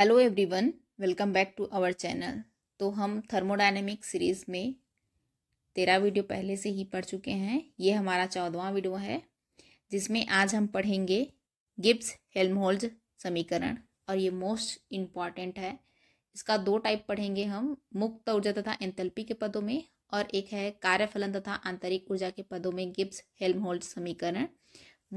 hello everyone welcome back to our channel तो हम thermodynamic series में तेरह वीडियो पहले से ही पढ़ चुके हैं ये हमारा चौदवा वीडियो है जिसमें आज हम पढ़ेंगे गिब्स हेलमहोल्ज समीकरण और ये मोस्ट इम्पॉर्टेंट है इसका दो टाइप पढ़ेंगे हम मुक्त ऊर्जा तथा एंथेल्पी के पदों में और एक है कार्यफलन तथा आंतरिक ऊर्जा के पदों में गिब्स हेलमहोल्ज समीकरण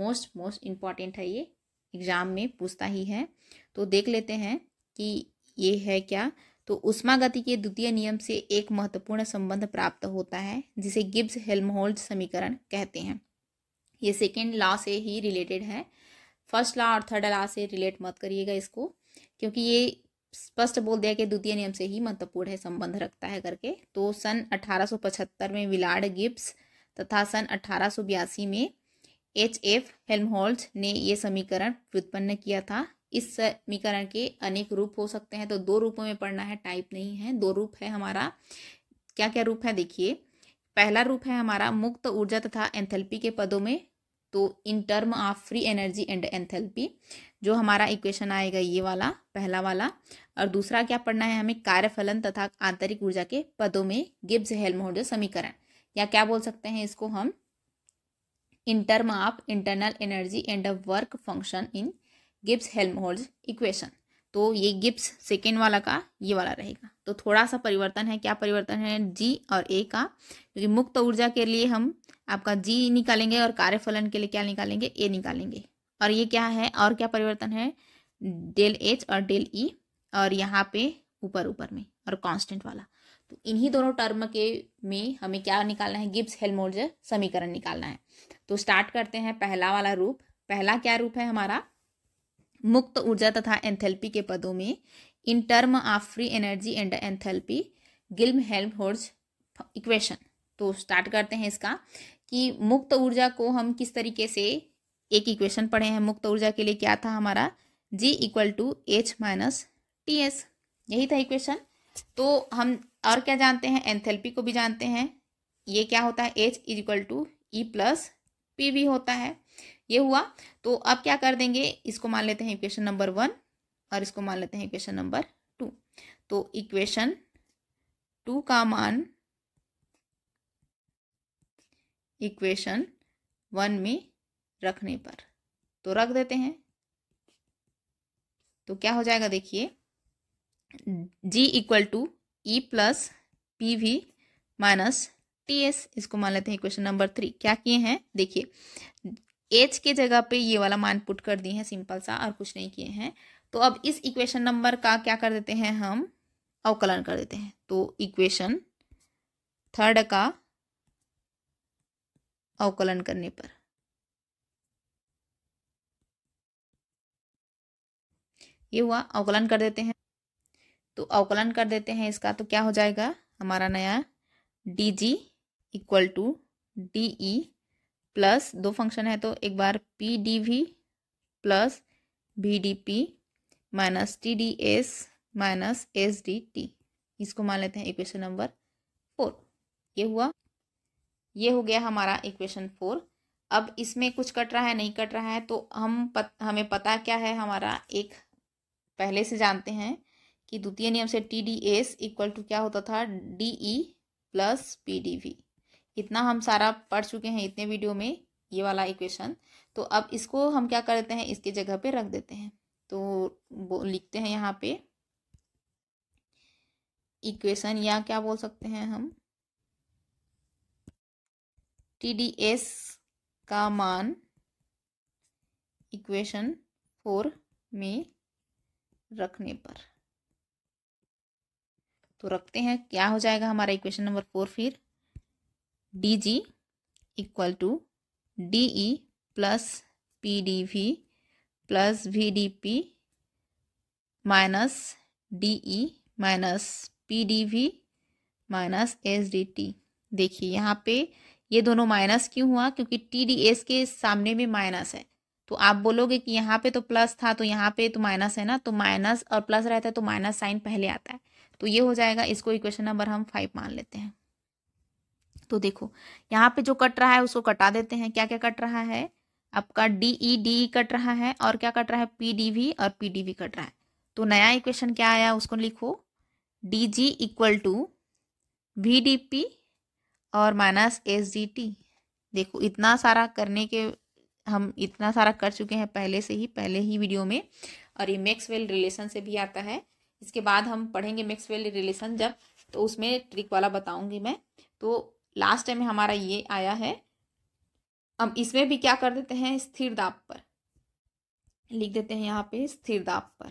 मोस्ट मोस्ट इम्पॉर्टेंट है ये एग्ज़ाम में पूछता ही है तो देख लेते हैं कि ये है क्या तो गति के द्वितीय नियम से एक महत्वपूर्ण संबंध प्राप्त होता है जिसे गिब्स हेल्महोल्ड समीकरण कहते हैं ये सेकेंड लॉ से ही रिलेटेड है फर्स्ट लॉ और थर्ड लॉ से रिलेट मत करिएगा इसको क्योंकि ये स्पष्ट बोल दिया कि द्वितीय नियम से ही महत्वपूर्ण है संबंध रखता है करके तो सन 1875 में विलार्ड गिब्स तथा सन 1882 में एच एफ हेलमहोल्ड ने ये समीकरण व्युत्पन्न किया था इस समीकरण के अनेक रूप हो सकते हैं तो दो रूपों में पढ़ना है टाइप नहीं है दो रूप है हमारा क्या क्या रूप है देखिए पहला रूप है हमारा मुक्त ऊर्जा तथा एंथेल्पी के पदों में तो in term of free energy and enthalpy जो हमारा इक्वेशन आएगा ये वाला पहला वाला और दूसरा क्या पढ़ना है हमें कार्यफलन तथा आंतरिक ऊर्जा के पदों में गिब्स हेल्महोल्ड समीकरण या क्या बोल सकते हैं इसको हम in term of internal energy and work function in Gibbs Helmholtz equation तो ये गिब्स सेकेंड वाला का ये वाला रहेगा तो थोड़ा सा परिवर्तन है क्या परिवर्तन है जी और ए का क्योंकि मुक्त ऊर्जा के लिए हम आपका जी निकालेंगे और कार्यफलन के लिए क्या निकालेंगे ए निकालेंगे और ये क्या है और क्या परिवर्तन है डेल एच और डेल ई e और यहाँ पे ऊपर ऊपर में और कांस्टेंट वाला तो इन्हीं दोनों टर्म के में हमें क्या निकालना है गिब्स हेलमोल्ज समीकरण निकालना है तो स्टार्ट करते हैं पहला वाला रूप पहला क्या रूप है हमारा मुक्त ऊर्जा तथा एंथैल्पी के पदों में in term of free energy and enthalpy गिल्म हेल्म होर्स इक्वेशन तो स्टार्ट करते हैं इसका कि मुक्त ऊर्जा को हम किस तरीके से एक इक्वेशन पढ़े हैं मुक्त ऊर्जा के लिए क्या था हमारा G equal to H minus T S यही था इक्वेशन तो हम और क्या जानते हैं एंथेल्पी को भी जानते हैं ये क्या होता है H is equal to E plus P V होता है ये हुआ तो अब क्या कर देंगे इसको मान लेते हैं इक्वेशन नंबर वन और इसको मान लेते हैं इक्वेशन नंबर टू तो इक्वेशन टू का मान इक्वेशन वन में रखने पर तो रख देते हैं तो क्या हो जाएगा देखिए G equal to E plus P V minus T S इसको मान लेते हैं क्वेश्चन नंबर थ्री क्या किए हैं देखिए एच के जगह पे ये वाला मान पुट कर दिए हैं सिंपल सा और कुछ नहीं किए हैं तो अब इस इक्वेशन नंबर का क्या कर देते हैं हम अवकलन कर देते हैं तो इक्वेशन थर्ड का अवकलन करने पर ये हुआ अवकलन कर देते हैं तो अवकलन कर देते हैं इसका तो क्या हो जाएगा हमारा नया D G equal to D E plus दो फंक्शन है तो एक बार P D V plus V D P minus T D S minus S D T इसको मान लेते हैं इक्वेशन नंबर फोर ये हुआ ये हो गया हमारा इक्वेशन फोर अब इसमें कुछ कट रहा है नहीं कट रहा है तो हम पत, हमें पता क्या है हमारा एक पहले से जानते हैं कि द्वितीय नियम से T D S equal to क्या होता था D E plus P D V इतना हम सारा पढ़ चुके हैं इतने वीडियो में ये वाला इक्वेशन तो अब इसको हम क्या करते हैं इसके जगह पे रख देते हैं तो लिखते हैं यहाँ पे इक्वेशन या क्या बोल सकते हैं हम टी डी एस का मान इक्वेशन फोर में रखने पर तो रखते हैं क्या हो जाएगा हमारा इक्वेशन नंबर फोर फिर D G equal to D E plus P D V plus V D P minus D E minus P D V minus S D T देखिए यहाँ पे ये दोनों माइनस क्यों हुआ क्योंकि टी डी एस के सामने में माइनस है तो आप बोलोगे कि यहाँ पे तो प्लस था तो यहाँ पे तो माइनस है ना तो माइनस और प्लस रहता है तो माइनस साइन पहले आता है तो ये हो जाएगा इसको इक्वेशन नंबर हम फाइव मान लेते हैं तो देखो यहाँ पे जो कट रहा है उसको कटा देते हैं क्या क्या कट रहा है आपका डी ई डी कट रहा है और क्या कट रहा है पी डी वी और पी डी वी कट रहा है तो नया इक्वेशन क्या आया उसको लिखो D G equal to V D P और माइनस एस डी टी देखो इतना सारा करने के हम इतना सारा कर चुके हैं पहले से ही पहले ही वीडियो में और ये मैक्सवेल रिलेशन से भी आता है इसके बाद हम पढ़ेंगे मैक्सवेल रिलेशन जब तो उसमें ट्रिक वाला बताऊंगी मैं तो लास्ट टाइम में हमारा ये आया है अब इसमें भी क्या कर देते हैं स्थिर दाब पर लिख देते हैं यहाँ पे स्थिर दाब पर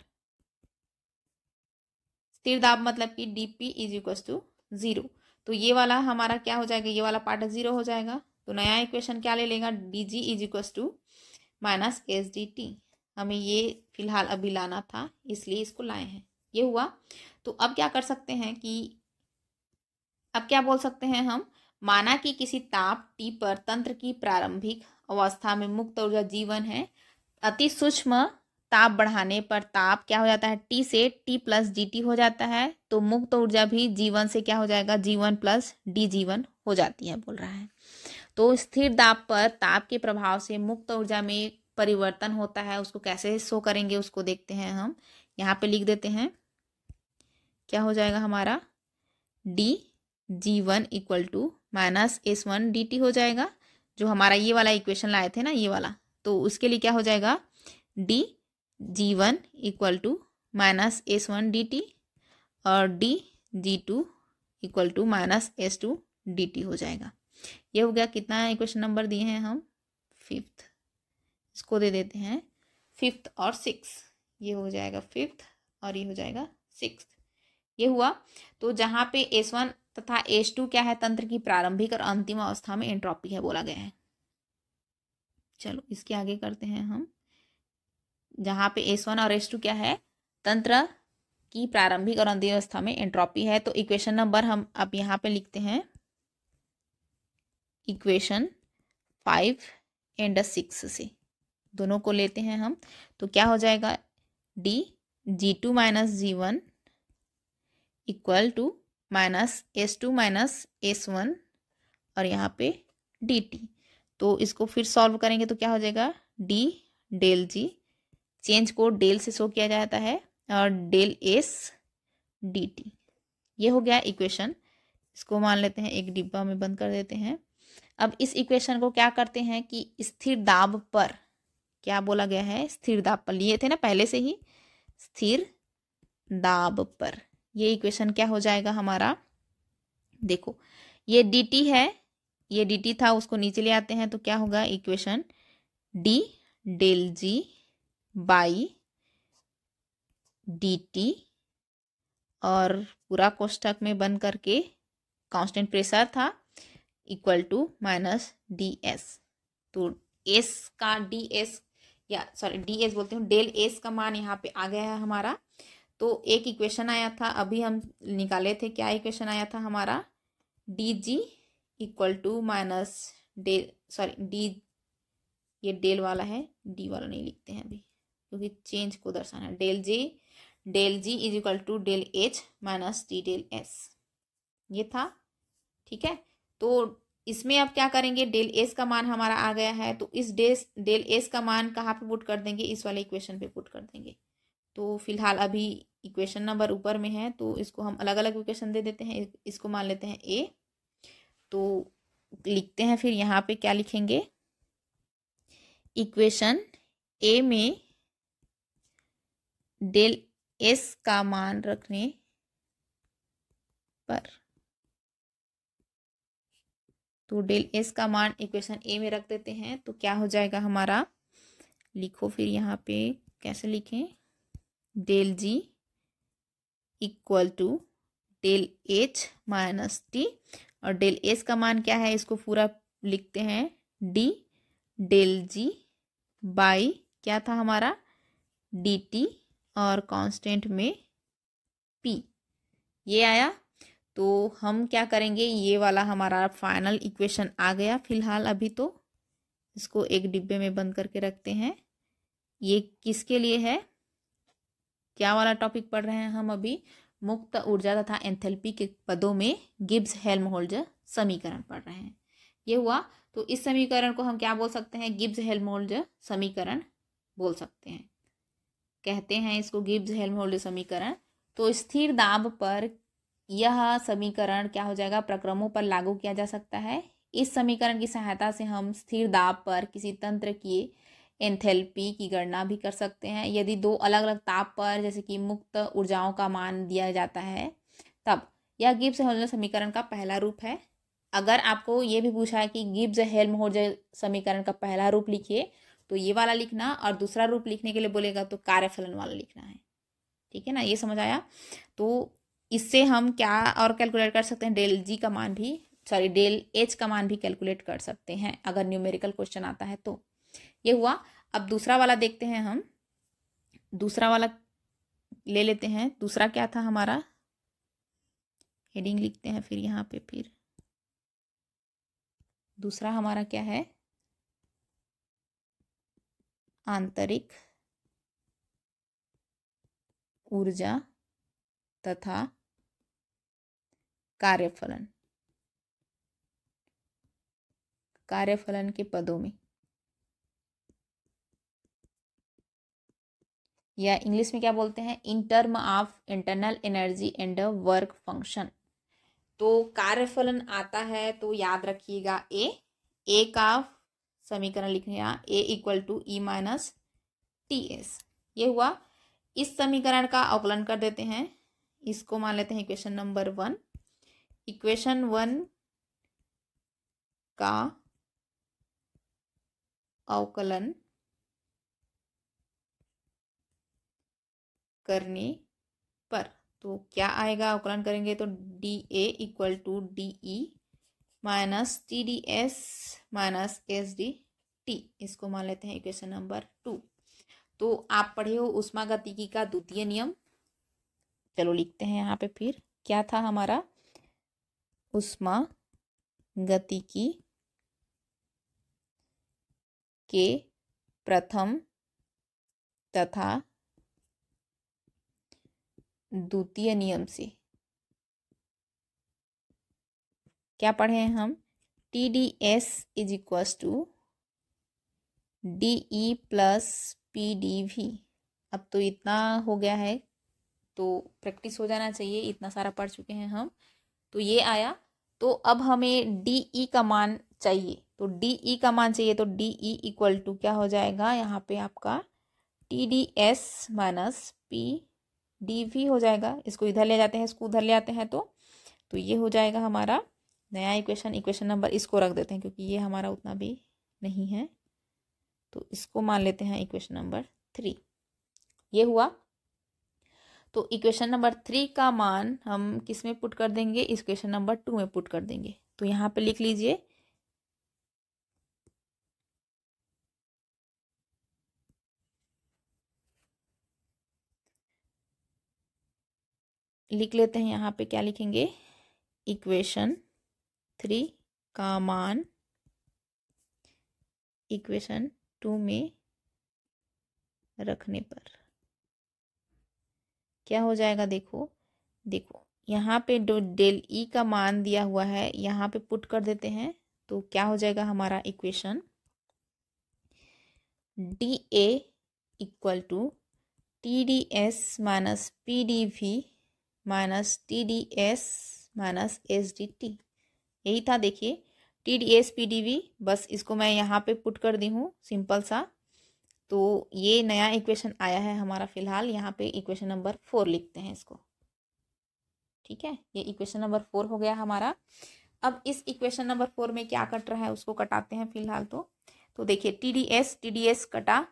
स्थिर दाब मतलब कि D P is equal to zero तो ये वाला हमारा क्या हो जाएगा ये वाला पार्ट जीरो हो जाएगा तो नया इक्वेशन क्या ले लेगा D G is equal to minus S D T हमें ये फिलहाल अभी लाना था इसलिए इसको लाए हैं ये हुआ तो अब क्या कर सकते हैं कि अब क्या बोल सकते हैं हम माना कि किसी ताप टी पर तंत्र की प्रारंभिक अवस्था में मुक्त ऊर्जा जीवन है अति सूक्ष्म ताप बढ़ाने पर ताप क्या हो जाता है टी से टी प्लस जी टी हो जाता है तो मुक्त ऊर्जा भी जीवन से क्या हो जाएगा जीवन प्लस डी जीवन हो जाती है बोल रहा है तो स्थिर दाब पर ताप के प्रभाव से मुक्त ऊर्जा में परिवर्तन होता है उसको कैसे शो करेंगे उसको देखते हैं हम यहाँ पे लिख देते हैं क्या हो जाएगा हमारा D G one equal to minus S one D T हो जाएगा जो हमारा ये वाला इक्वेशन लाए थे ना ये वाला तो उसके लिए क्या हो जाएगा D G one equal to minus S one D T और D G two equal to minus S two D T हो जाएगा ये हो गया कितना इक्वेशन नंबर दिए हैं हम फिफ्थ इसको दे देते हैं फिफ्थ और सिक्स ये हो जाएगा फिफ्थ और ये हो जाएगा सिक्स ये हुआ तो जहाँ पे एस वन तथा एच टू क्या है तंत्र की प्रारंभिक और अंतिम अवस्था में एंट्रोपी है बोला गया है चलो इसके आगे करते हैं हम जहाँ पे एस वन और एस टू क्या है तंत्र की प्रारंभिक और अंतिम अवस्था में एंट्रोपी है तो इक्वेशन नंबर हम अब यहाँ पे लिखते हैं इक्वेशन फाइव एंड सिक्स से दोनों को लेते हैं हम तो क्या हो जाएगा D G two minus G one equal to minus S two minus S one और यहाँ पे डी टी तो इसको फिर सॉल्व करेंगे तो क्या हो जाएगा डी डेल जी चेंज को डेल से शो किया जाता है और डेल एस डी टी ये हो गया इक्वेशन इसको मान लेते हैं एक डिब्बा में बंद कर देते हैं अब इस इक्वेशन को क्या करते हैं कि स्थिर दाब पर क्या बोला गया है स्थिर दाब पर लिए थे ना पहले से ही स्थिर दाब पर ये इक्वेशन क्या हो जाएगा हमारा देखो ये डी टी है ये डी टी था उसको नीचे ले आते हैं तो क्या होगा equation D del G by D और पूरा कोष्टक में बन करके कांस्टेंट प्रेशर था equal to minus D S तो एस का डी एस या सॉरी डी एस बोलते हूँ डेल एस का मान यहाँ पे आ गया है हमारा तो एक इक्वेशन आया था अभी हम निकाले थे क्या इक्वेशन आया था हमारा D G equal to minus del sorry D ये डेल वाला है डी वाला नहीं लिखते हैं अभी क्योंकि चेंज को दर्शाना है del G del G is equal to del H minus D del S ये था ठीक है तो इसमें अब क्या करेंगे डेल एस का मान हमारा आ गया है तो इस डेस डेल एस का मान कहाँ पे पुट कर देंगे इस वाले इक्वेशन पे पुट कर देंगे तो फिलहाल अभी इक्वेशन नंबर ऊपर में है तो इसको हम अलग अलग इक्वेशन दे देते हैं इसको मान लेते हैं ए तो लिखते हैं फिर यहाँ पे क्या लिखेंगे इक्वेशन ए में डेल एस का मान रखने पर तो डेल एस का मान इक्वेशन ए में रख देते हैं तो क्या हो जाएगा हमारा लिखो फिर यहाँ पे कैसे लिखें del G equal to del H minus T और डेल एच का मान क्या है इसको पूरा लिखते हैं डी डेल जी बाई क्या था हमारा डी टी और कांस्टेंट में पी ये आया तो हम क्या करेंगे ये वाला हमारा फाइनल इक्वेशन आ गया फिलहाल अभी तो इसको एक डिब्बे में बंद करके रखते हैं ये किसके लिए है क्या वाला टॉपिक पढ़ रहे हैं हम अभी मुक्त ऊर्जा तथा एंथेल्पी के पदों में गिब्स हेल्म समीकरण पढ़ रहे हैं ये हुआ तो इस समीकरण को हम क्या बोल सकते हैं गिब्स हेल्म समीकरण बोल सकते हैं कहते हैं इसको गिब्स हेल्म समीकरण तो स्थिर दाब पर यह समीकरण क्या हो जाएगा प्रक्रमों पर लागू किया जा सकता है इस समीकरण की सहायता से हम स्थिर दाब पर किसी तंत्र की एंथेल्पी की गणना भी कर सकते हैं यदि दो अलग अलग ताप पर जैसे कि मुक्त ऊर्जाओं का मान दिया जाता है तब यह गिब्स हेल्महोल्ट्ज समीकरण का पहला रूप है अगर आपको ये भी पूछा है कि गिब्स हेल्महोल्ट्ज समीकरण का पहला रूप लिखिए तो ये वाला लिखना और दूसरा रूप लिखने के लिए बोलेगा तो कार्यफलन वाला लिखना है ठीक है ना ये समझ आया तो इससे हम क्या और कैलकुलेट कर सकते हैं डेल जी का मान भी सॉरी डेल एच का मान भी कैलकुलेट कर सकते हैं अगर न्यूमेरिकल क्वेश्चन आता है तो ये हुआ अब दूसरा वाला देखते हैं हम दूसरा वाला ले लेते हैं दूसरा क्या था हमारा हेडिंग लिखते हैं फिर यहाँ पे फिर दूसरा हमारा क्या है आंतरिक ऊर्जा तथा कार्यफलन कार्यफलन के पदों में या इंग्लिश में क्या बोलते हैं in term of internal energy and work function तो कार्यफलन आता है तो याद रखिएगा ए ए का समीकरण लिखना A equal to E minus T S ये हुआ इस समीकरण का अवकलन कर देते हैं इसको मान लेते हैं equation number one equation one का अवकलन करने पर तो क्या आएगा अवकलन करेंगे तो D A equal to D E minus T D S minus S D T इसको मान लेते हैं इक्वेशन नंबर टू तो आप पढ़े हो उष्मा गतिकी का द्वितीय नियम चलो लिखते हैं यहाँ पे फिर क्या था हमारा उष्मा गतिकी के प्रथम तथा द्वितीय नियम से क्या पढ़े हैं हम T D S is equal to D E plus P D V अब तो इतना हो गया है तो प्रैक्टिस हो जाना चाहिए इतना सारा पढ़ चुके हैं हम तो ये आया तो अब हमें डी ई e का मान चाहिए तो डी ई e का मान चाहिए तो डी ई इक्वल टू क्या हो जाएगा यहाँ पे आपका T D S minus P D V हो जाएगा इसको इधर ले जाते हैं इसको उधर ले आते हैं तो तो ये हो जाएगा हमारा नया इक्वेशन इक्वेशन नंबर इसको रख देते हैं क्योंकि ये हमारा उतना भी नहीं है तो इसको मान लेते हैं इक्वेशन नंबर थ्री ये हुआ तो इक्वेशन नंबर थ्री का मान हम किस में पुट कर देंगे इक्वेशन नंबर टू में पुट कर देंगे तो यहाँ पे लिख लीजिए लिख लेते हैं यहाँ पे क्या लिखेंगे इक्वेशन थ्री का मान इक्वेशन टू में रखने पर क्या हो जाएगा देखो देखो यहाँ पे जो डेल ई का मान दिया हुआ है यहाँ पे पुट कर देते हैं तो क्या हो जाएगा हमारा equation D A equal to T D S minus P D V minus T D S minus S D T यही था देखिए T D S P D V बस इसको मैं यहाँ पे पुट कर दी हूँ सिंपल सा तो ये नया इक्वेशन आया है हमारा फिलहाल यहाँ पे इक्वेशन नंबर फोर लिखते हैं इसको ठीक है ये इक्वेशन नंबर फोर हो गया हमारा अब इस इक्वेशन नंबर फोर में क्या कट रहा है उसको कटाते हैं फिलहाल तो तो देखिए T D S T D S कटा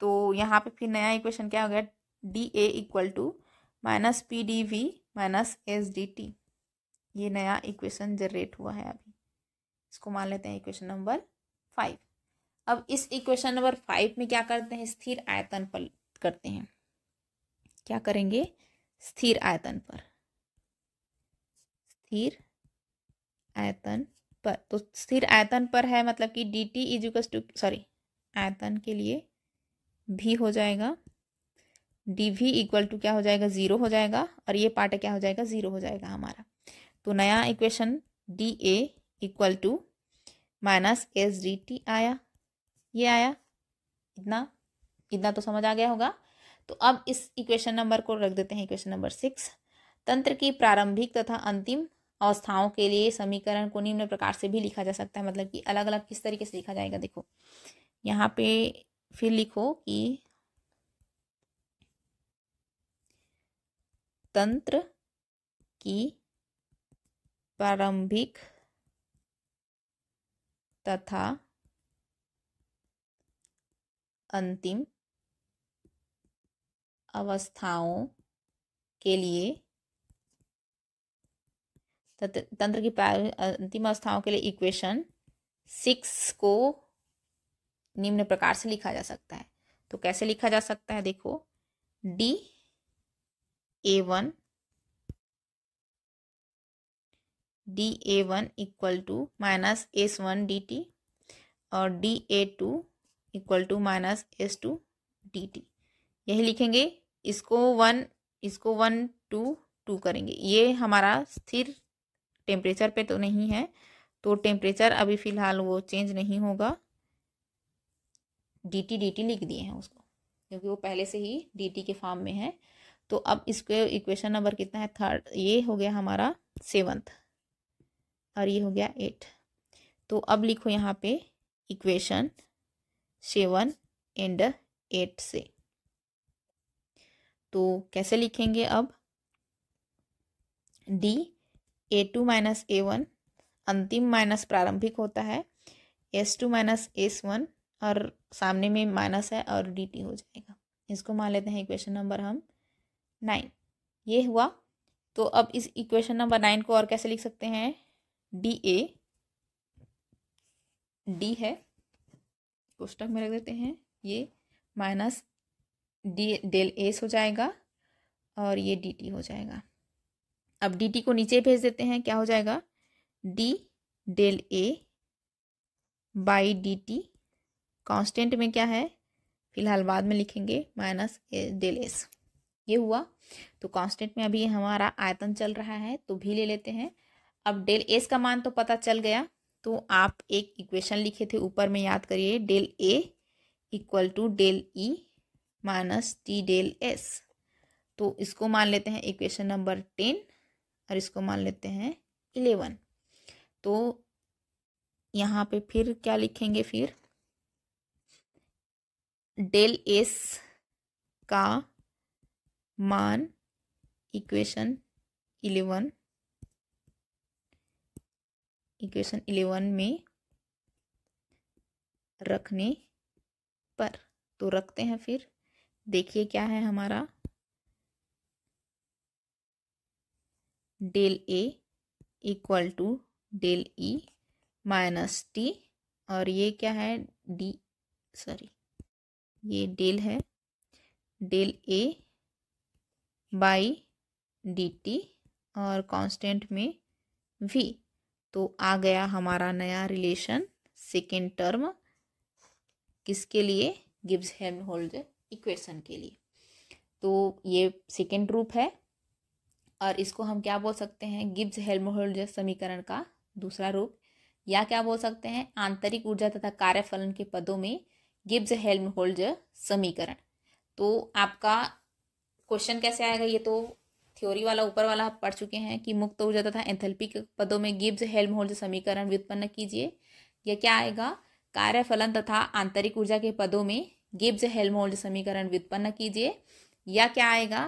तो यहाँ पे फिर नया इक्वेशन क्या हो गया D A equal to minus P D V minus S D T ये नया इक्वेशन जनरेट हुआ है अभी इसको मान लेते हैं इक्वेशन नंबर फाइव अब इस इक्वेशन नंबर फाइव में क्या करते हैं स्थिर आयतन पर करते हैं क्या करेंगे स्थिर आयतन पर स्थिर आयतन पर तो स्थिर आयतन पर है मतलब कि D T is equals to sorry आयतन के लिए भी हो जाएगा डी वी इक्वल टू क्या हो जाएगा ज़ीरो हो जाएगा और ये पार्ट क्या हो जाएगा ज़ीरो हो जाएगा हमारा तो नया equation D A equal to minus S D T आया ये आया इतना इतना तो समझ आ गया होगा तो अब इस इक्वेशन नंबर को रख देते हैं इक्वेशन नंबर सिक्स तंत्र की प्रारंभिक तथा अंतिम अवस्थाओं के लिए समीकरण को निम्न प्रकार से भी लिखा जा सकता है मतलब कि अलग अलग किस तरीके से लिखा जाएगा देखो यहाँ पे फिर लिखो कि तंत्र की प्रारंभिक तथा अंतिम अवस्थाओं के लिए तंत्र की अंतिम अवस्थाओं के लिए इक्वेशन सिक्स को निम्न प्रकार से लिखा जा सकता है तो कैसे लिखा जा सकता है देखो D A one D A one equal to minus S one D T और D A two equal to minus S two D T यही लिखेंगे इसको वन इसको वन टू टू करेंगे ये हमारा स्थिर टेम्परेचर पे तो नहीं है तो टेम्परेचर अभी फ़िलहाल वो चेंज नहीं होगा डी टी डी टी लिख दिए हैं उसको क्योंकि वो पहले से ही डी टी के फॉर्म में है तो अब इसके इक्वेशन नंबर कितना है थर्ड ये हो गया हमारा सेवंथ और ये हो गया एट तो अब लिखो यहाँ पे इक्वेशन सेवन एंड एट से तो कैसे लिखेंगे अब D A two minus A one अंतिम माइनस प्रारंभिक होता है S two minus S one और सामने में माइनस है और डी टी हो जाएगा इसको मान लेते हैं इक्वेशन नंबर हम नाइन ये हुआ तो अब इस इक्वेशन नंबर नाइन को और कैसे लिख सकते हैं डी ए डी है कोष्टक में रख देते हैं ये माइनस डी डेल एस हो जाएगा और ये डी टी हो जाएगा अब डी टी को नीचे भेज देते हैं क्या हो जाएगा D del A by D T constant में क्या है फिलहाल बाद में लिखेंगे माइनस डेल एस ये हुआ तो कांस्टेंट में अभी हमारा आयतन चल रहा है तो भी ले लेते हैं अब डेल एस का मान तो पता चल गया तो आप एक इक्वेशन लिखे थे ऊपर में याद करिए del A equal to del E minus T del S तो इसको मान लेते हैं इक्वेशन नंबर टेन और इसको मान लेते हैं इलेवन तो यहाँ पे फिर क्या लिखेंगे फिर डेल एस का मान इक्वेशन इलेवन इक्वेशन इलेवन में रखने पर तो रखते हैं फिर देखिए क्या है हमारा del A equal to del E minus T और ये क्या है डी सॉरी ये डेल है del A by D T और कांस्टेंट में वी तो आ गया हमारा नया रिलेशन सेकेंड टर्म किसके लिए गिब्स हेल्म होल्ड इक्वेशन के लिए तो ये सेकेंड रूप है और इसको हम क्या बोल सकते हैं गिब्स हेल्म होल्ड समीकरण का दूसरा रूप या क्या बोल सकते हैं आंतरिक ऊर्जा तथा कार्यफलन के पदों में गिब्स हेल्म होल्ड समीकरण तो आपका क्वेश्चन कैसे आएगा ये तो थ्योरी वाला ऊपर वाला आप पढ़ चुके हैं कि मुक्त ऊर्जा तथा एंथेल्पी के पदों में गिब्स हेल्महोल्ज समीकरण व्युत्पन्न कीजिए यह क्या आएगा कार्य फलन तथा आंतरिक ऊर्जा के पदों में गिब्स हेल्महोल्ड समीकरण व्युत्पन्न कीजिए या क्या आएगा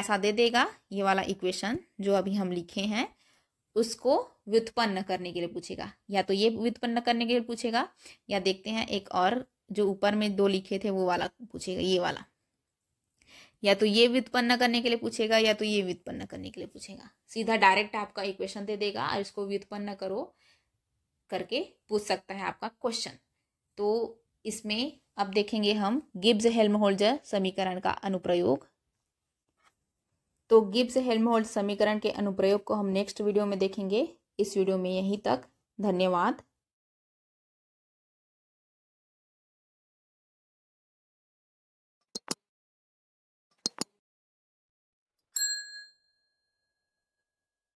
ऐसा दे देगा ये वाला इक्वेशन जो अभी हम लिखे हैं उसको व्युत्पन्न करने के लिए पूछेगा या तो ये व्युत्पन्न करने के लिए पूछेगा या देखते हैं एक और जो ऊपर में दो लिखे थे वो वाला पूछेगा ये वाला या तो ये व्युत्पन्न करने के लिए पूछेगा या तो ये व्युत्पन्न करने के लिए पूछेगा सीधा डायरेक्ट आपका इक्वेशन दे देगा और इसको व्युत्पन्न करो करके पूछ सकता है आपका क्वेश्चन तो इसमें अब देखेंगे हम गिब्स हेल्म समीकरण का अनुप्रयोग तो गिब्स हेल्म समीकरण के अनुप्रयोग को हम नेक्स्ट वीडियो में देखेंगे इस वीडियो में यहीं तक धन्यवाद